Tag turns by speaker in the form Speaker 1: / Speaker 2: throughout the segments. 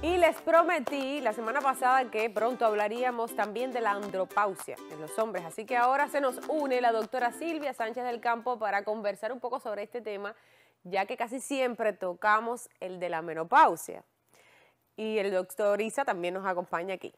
Speaker 1: Y les prometí la semana pasada que pronto hablaríamos también de la andropausia en los hombres. Así que ahora se nos une la doctora Silvia Sánchez del Campo para conversar un poco sobre este tema, ya que casi siempre tocamos el de la menopausia. Y el doctor Isa también nos acompaña aquí.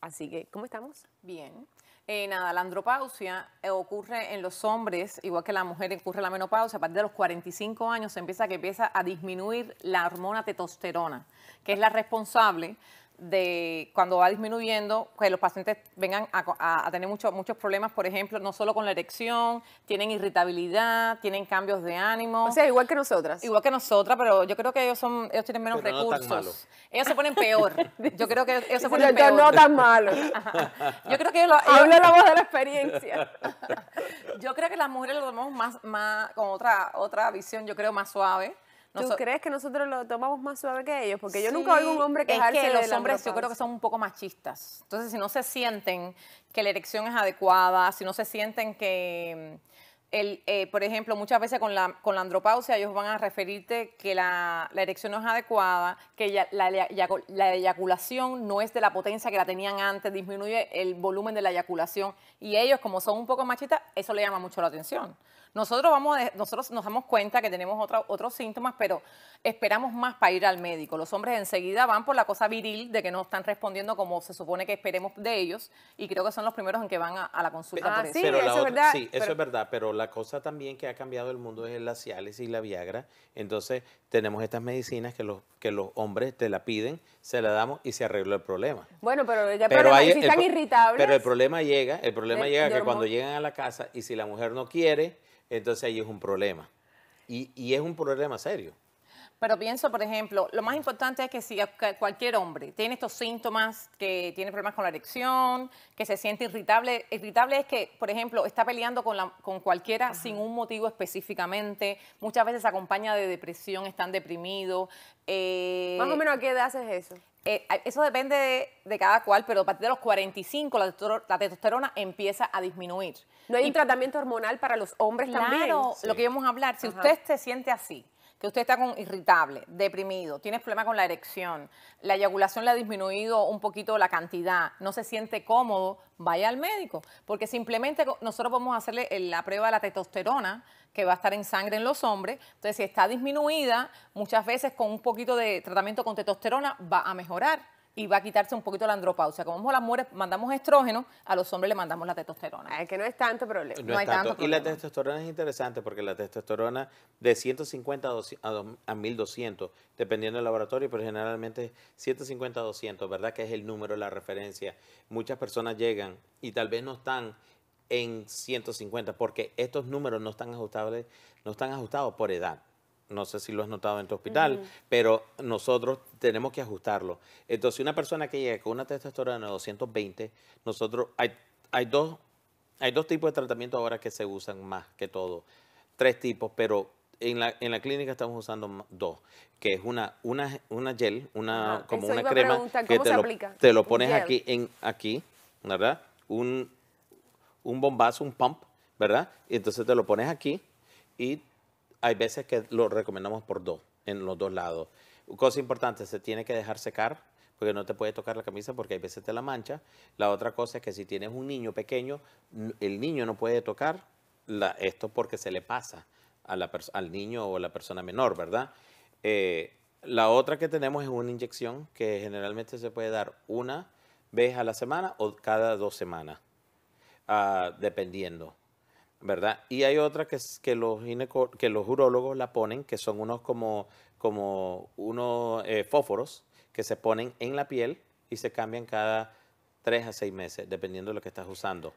Speaker 1: Así que, ¿cómo estamos?
Speaker 2: Bien. Eh, nada, la andropausia eh, ocurre en los hombres, igual que la mujer ocurre la menopausia, a partir de los 45 años se empieza que empieza a disminuir la hormona testosterona, que es la responsable de cuando va disminuyendo, que los pacientes vengan a, tener muchos muchos problemas, por ejemplo, no solo con la erección, tienen irritabilidad, tienen cambios de ánimo. O sea, igual que nosotras. Igual que nosotras, pero yo creo que ellos son ellos tienen menos recursos. Ellos se ponen peor. Yo creo que ellos se, ponen peor. No tan malo. yo creo que ellos, lo la de la experiencia. yo creo que las mujeres lo tomamos más, más con otra otra visión, yo creo más suave. ¿Tú crees que nosotros lo tomamos más suave que ellos? Porque yo nunca oigo un hombre quejarse es que los hombres yo creo que son un poco machistas. Entonces, si no se sienten que la erección es adecuada, si no se sienten que... Mm, el, eh, por ejemplo, muchas veces con la, con la andropausia ellos van a referirte que la, erección no es adecuada, que la, la, eyaculación no es de la potencia que la tenían antes, disminuye el volumen de la eyaculación y ellos como son un poco machistas, eso le llama mucho la atención. Nosotros, vamos, nosotros nos damos cuenta que tenemos otros otros síntomas, pero esperamos más para ir al médico. Los hombres enseguida van por la cosa viril de que no están respondiendo como se supone que esperemos de ellos y creo que son los primeros en que van a, la consulta. Sí, eso es
Speaker 3: verdad. pero, la cosa también que ha cambiado el mundo es la Cialis y la Viagra. Entonces tenemos estas medicinas que los, que los hombres te la piden, se la damos y se arregla el problema.
Speaker 1: Bueno, pero ya pero están irritables. Pero
Speaker 3: el problema llega, el problema llega que cuando llegan a la casa y si la mujer no quiere, entonces ahí es un problema. Y, es un problema serio.
Speaker 2: Pero pienso, por ejemplo, lo más importante es que si cualquier hombre tiene estos síntomas, que tiene problemas con la erección, que se siente irritable, irritable es que, por ejemplo, está peleando con, con cualquiera sin un motivo específicamente, muchas veces acompaña de depresión, están deprimidos. Eh, más o menos a qué edad haces eso? Eh, eso depende de, cada cual, pero a partir de los 45 la, testosterona empieza a disminuir. No hay un tratamiento hormonal para los hombres también. Claro, lo que íbamos a hablar, si usted se siente así, que usted está con irritable, deprimido, tiene problemas con la erección, la eyaculación le ha disminuido un poquito la cantidad, no se siente cómodo, vaya al médico, porque simplemente nosotros podemos hacerle la prueba de la testosterona, que va a estar en sangre en los hombres. Entonces, si está disminuida, muchas veces con un poquito de tratamiento con testosterona va a mejorar y va a quitarse un poquito la andropausia. Como las mujeres mandamos estrógeno, a los hombres le mandamos la testosterona. Ah, es que no es tanto problema. No, tanto. Y la
Speaker 3: testosterona es interesante porque la testosterona de 150 a, 1200, dependiendo del laboratorio, pero generalmente 150 a 200, ¿verdad? Que es el número, la referencia. Muchas personas llegan y tal vez no están en 150 porque estos números no están ajustables, no están ajustados por edad no sé si lo has notado en tu hospital, pero nosotros tenemos que ajustarlo. Entonces, una persona que llega con una testosterona de 220, nosotros, hay, hay, dos, hay dos tipos de tratamiento ahora que se usan más que todo, tres tipos, pero en la, en la clínica estamos usando dos, que es una, una, una gel, una, como una crema que te lo, pones aquí, en, aquí, ¿verdad? Un, un bombazo, un pump, ¿verdad? Y entonces te lo pones aquí y hay veces que lo recomendamos por dos, en los dos lados. Cosa importante, se tiene que dejar secar porque no te puede tocar la camisa porque hay veces te la mancha. La otra cosa es que si tienes un niño pequeño, el niño no puede tocar esto porque se le pasa al niño o a la persona menor, ¿verdad? Eh, la otra que tenemos es una inyección que generalmente se puede dar una vez a la semana o cada dos semanas, uh, dependiendo. ¿verdad? Y hay otra que, que, los, que los urólogos la ponen, que son unos como, como unos eh, fósforos que se ponen en la piel y se cambian cada tres a seis meses, dependiendo de lo que estás usando.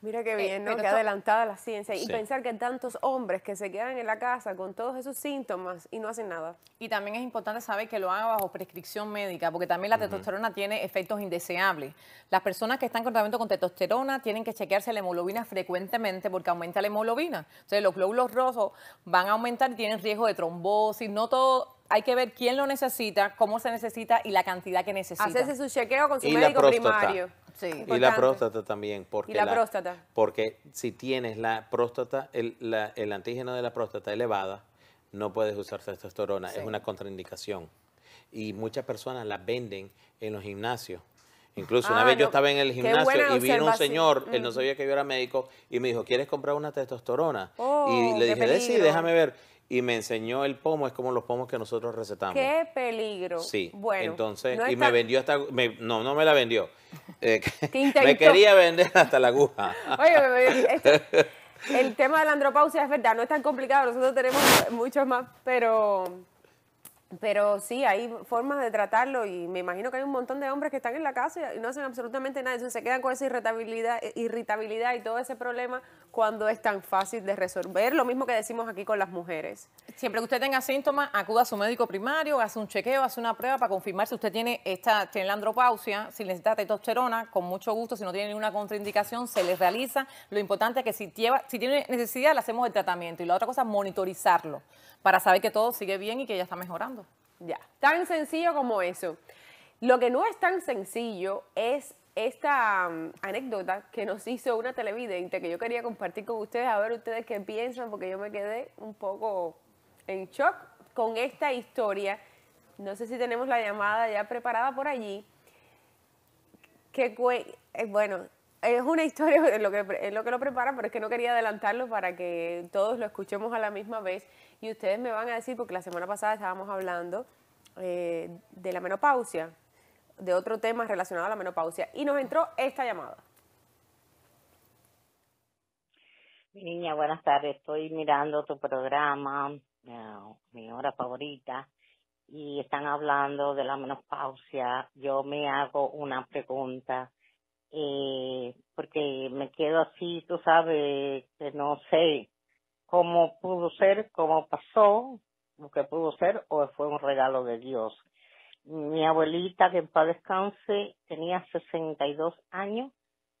Speaker 3: Mira qué eh, bien, Qué
Speaker 1: adelantada la ciencia. Y pensar que tantos hombres que
Speaker 2: se quedan en la casa con todos esos síntomas y no hacen nada. Y también es importante saber que lo haga bajo prescripción médica, porque también la testosterona tiene efectos indeseables. Las personas que están en tratamiento con testosterona tienen que chequearse la hemoglobina frecuentemente porque aumenta la hemoglobina. Entonces los glóbulos rojos van a aumentar y tienen riesgo de trombosis. No todo hay que ver quién lo necesita, cómo se necesita y la cantidad que necesita. Hacerse su chequeo con su médico primario. Y la
Speaker 3: próstata también. Porque la, próstata. Porque si tienes la próstata, el, la, el, antígeno de la próstata elevada, no puedes usar testosterona. Es una contraindicación. Y muchas personas la venden en los gimnasios. Incluso una ah, vez yo estaba en el gimnasio y vino un señor, él no sabía que yo era médico, y me dijo, ¿quieres comprar una testosterona? y oh, le dije, sí, déjame ver y me enseñó el pomo, es como los pomos que nosotros recetamos. ¡Qué
Speaker 1: peligro! Sí, bueno,
Speaker 3: entonces, y me vendió hasta, me, no, no me la vendió, eh, me quería vender hasta la aguja.
Speaker 1: Oye, este, el tema de la andropausia es verdad, no es tan complicado, nosotros tenemos muchos más, pero pero sí, hay formas de tratarlo y me imagino que hay un montón de hombres que están en la casa y no hacen absolutamente nada. Entonces se quedan con esa
Speaker 2: irritabilidad, irritabilidad y todo ese problema cuando es tan fácil de resolver. Lo mismo que decimos aquí con las mujeres. Siempre que usted tenga síntomas, acuda a su médico primario, hace un chequeo, hace una prueba para confirmar si usted tiene, esta, tiene la andropausia, si necesita testosterona, con mucho gusto, si no tiene ninguna contraindicación, se les realiza. Lo importante es que si, si tiene necesidad, le hacemos el tratamiento. Y la otra cosa es monitorizarlo para saber que todo sigue bien y que ya está mejorando. Ya, tan sencillo como eso. Lo que no es tan sencillo es esta um, anécdota
Speaker 1: que nos hizo una televidente que yo quería compartir con ustedes, a ver ustedes qué piensan, porque yo me quedé un poco en shock con esta historia. No sé si tenemos la llamada ya preparada por allí. Que, eh, bueno, es una historia, en lo, que, es lo que lo prepara, pero es que no quería adelantarlo para que todos lo escuchemos a la misma vez. Y ustedes me van a decir, porque la semana pasada estábamos hablando eh, de la menopausia, de otro tema relacionado a la menopausia, y nos entró esta llamada.
Speaker 4: Mi niña, buenas tardes. Estoy mirando tu programa, eh, mi hora favorita, y están hablando de la menopausia. Yo me hago una pregunta eh, porque me quedo así, tú sabes, que no sé, cómo pudo ser, cómo pasó, lo que pudo ser, o fue un regalo de Dios. Mi abuelita, que en paz descanse, tenía 62 años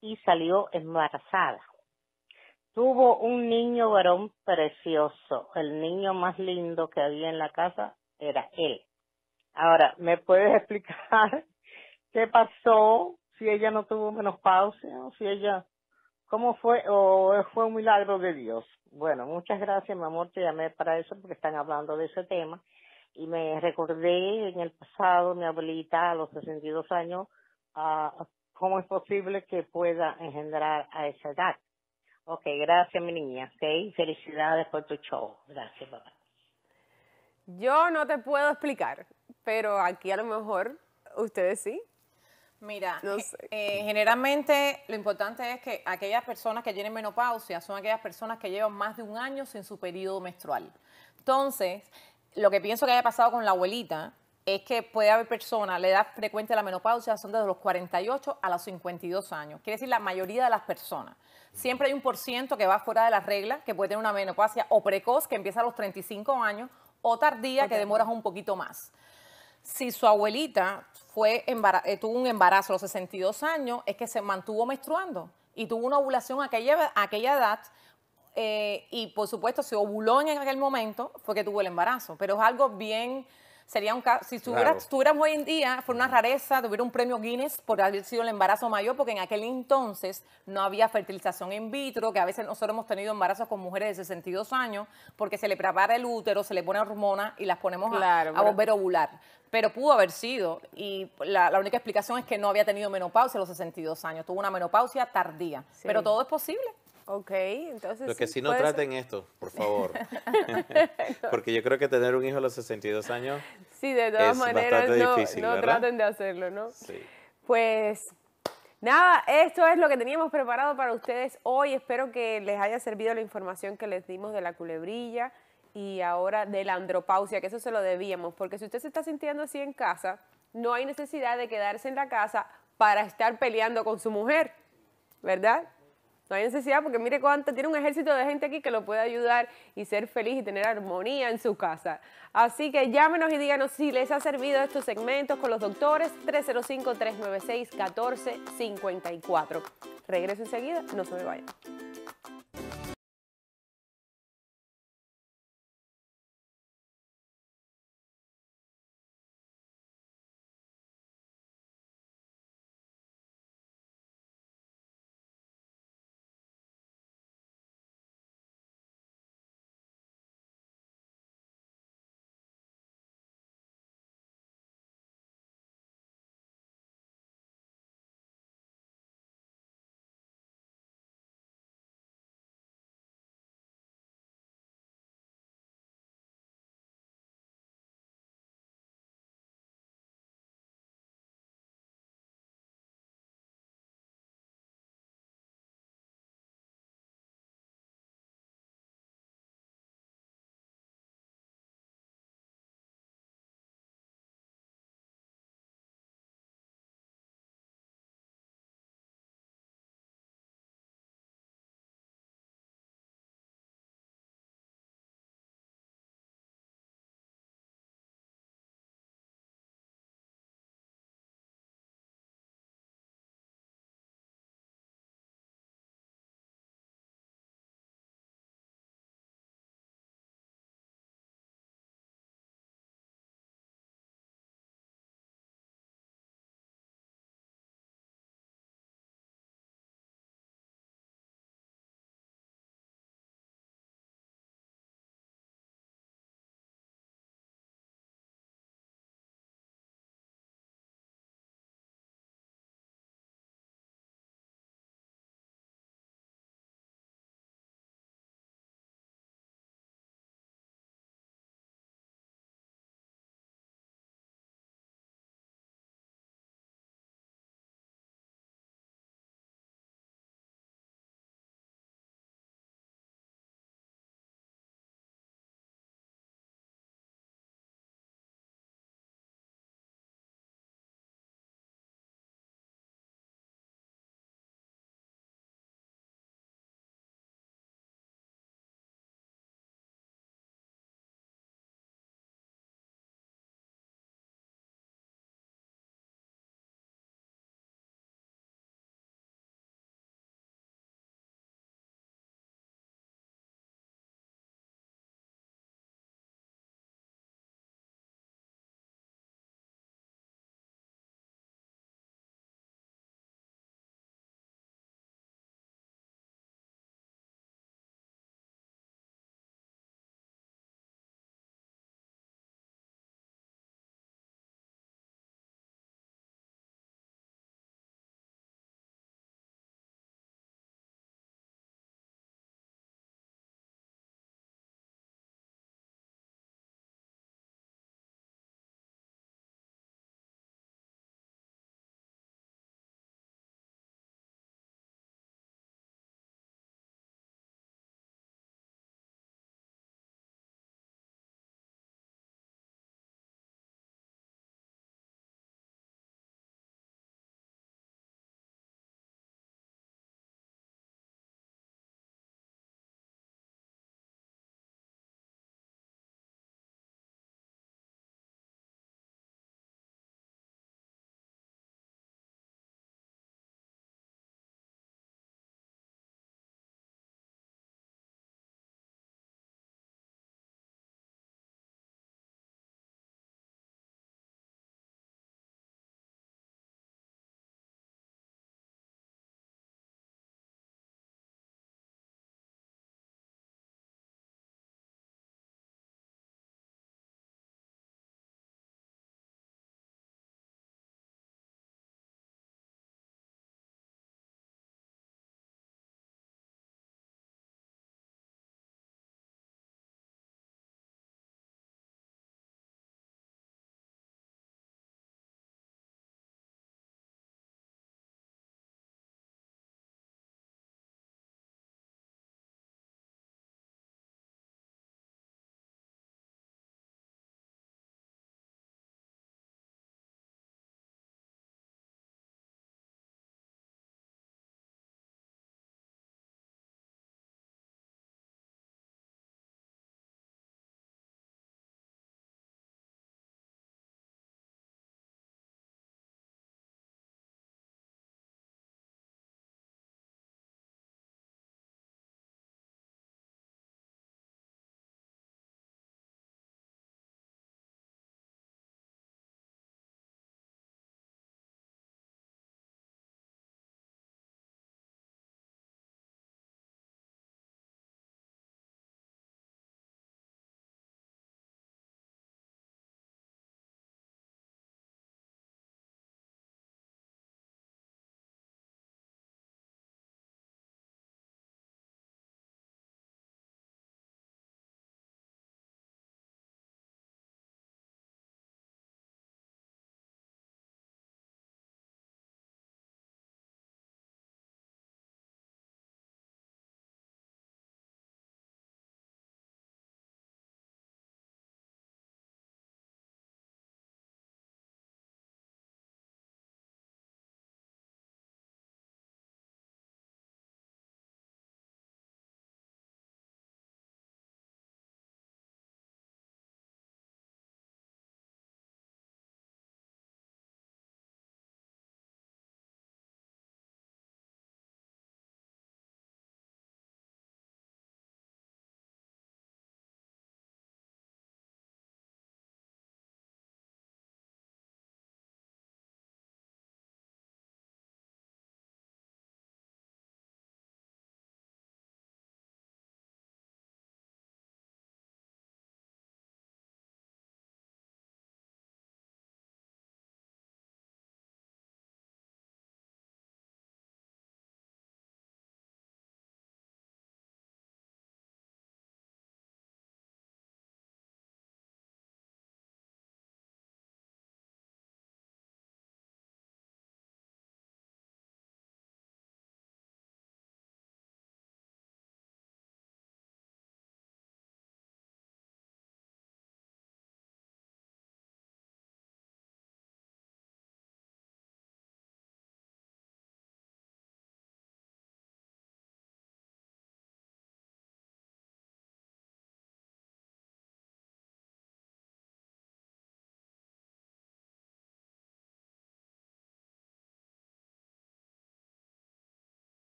Speaker 4: y salió embarazada. Tuvo un niño varón precioso. El niño más lindo que había en la casa era él. Ahora, ¿me puedes explicar qué pasó si ella no tuvo menopausia, si ella ¿Cómo fue o fue un milagro de Dios? Bueno, muchas gracias, mi amor, te llamé para eso porque están hablando de ese tema. Y me recordé en el pasado, mi abuelita a los 62 años, cómo es posible que pueda engendrar a esa edad. Ok, gracias, mi niña. Okay, felicidades por tu show. Gracias, papá. Yo no te puedo explicar, pero aquí
Speaker 1: a
Speaker 2: lo mejor ustedes sí. Mira, eh, eh, generalmente lo importante es que aquellas personas que tienen menopausia son aquellas personas que llevan más de un año sin su periodo menstrual. Entonces, lo que pienso que haya pasado con la abuelita es que puede haber personas, la edad frecuente de la menopausia son desde los 48 a los 52 años. Quiere decir la mayoría de las personas. Siempre hay un por ciento que va fuera de las reglas, que puede tener una menopausia o precoz, que empieza a los 35 años, o tardía, que demoras un poquito más. Si su abuelita fue eh, tuvo un embarazo a los 62 años, es que se mantuvo menstruando y tuvo una ovulación a aquella, aquella edad. Eh, y por supuesto, se ovuló en aquel momento, fue que tuvo el embarazo. Pero es algo bien sería un caso, si tuviéramos hoy en día, fue una rareza, tuviera un premio Guinness por haber sido el embarazo mayor, porque en aquel entonces no había fertilización in vitro, que a veces nosotros hemos tenido embarazos con mujeres de 62 años, porque se le prepara el útero, se le pone hormona y las ponemos a, volver a ovular pero pudo haber sido. Y la, única explicación es que no había tenido menopausia a los 62 años, tuvo una menopausia tardía. Pero todo es posible. Ok, entonces... Lo que sí, no traten
Speaker 3: esto, por favor. Porque yo creo que tener un hijo a los 62 años...
Speaker 2: Sí, de todas maneras, no,
Speaker 3: no traten de hacerlo, ¿no? Sí.
Speaker 1: Pues Nada, esto es lo que teníamos preparado para ustedes hoy. Espero que les haya servido la información que les dimos de la culebrilla y ahora de la andropausia, que eso se lo debíamos, porque si usted se está sintiendo así en casa, no hay necesidad de quedarse en la casa para estar peleando con su mujer, ¿verdad? No hay necesidad porque mire cuánto, tiene un ejército de gente aquí que lo puede ayudar y ser feliz y tener armonía en su casa. Así que llámenos y díganos si les ha servido estos segmentos con los doctores 305-396-1454. Regreso
Speaker 3: enseguida, no se me vayan.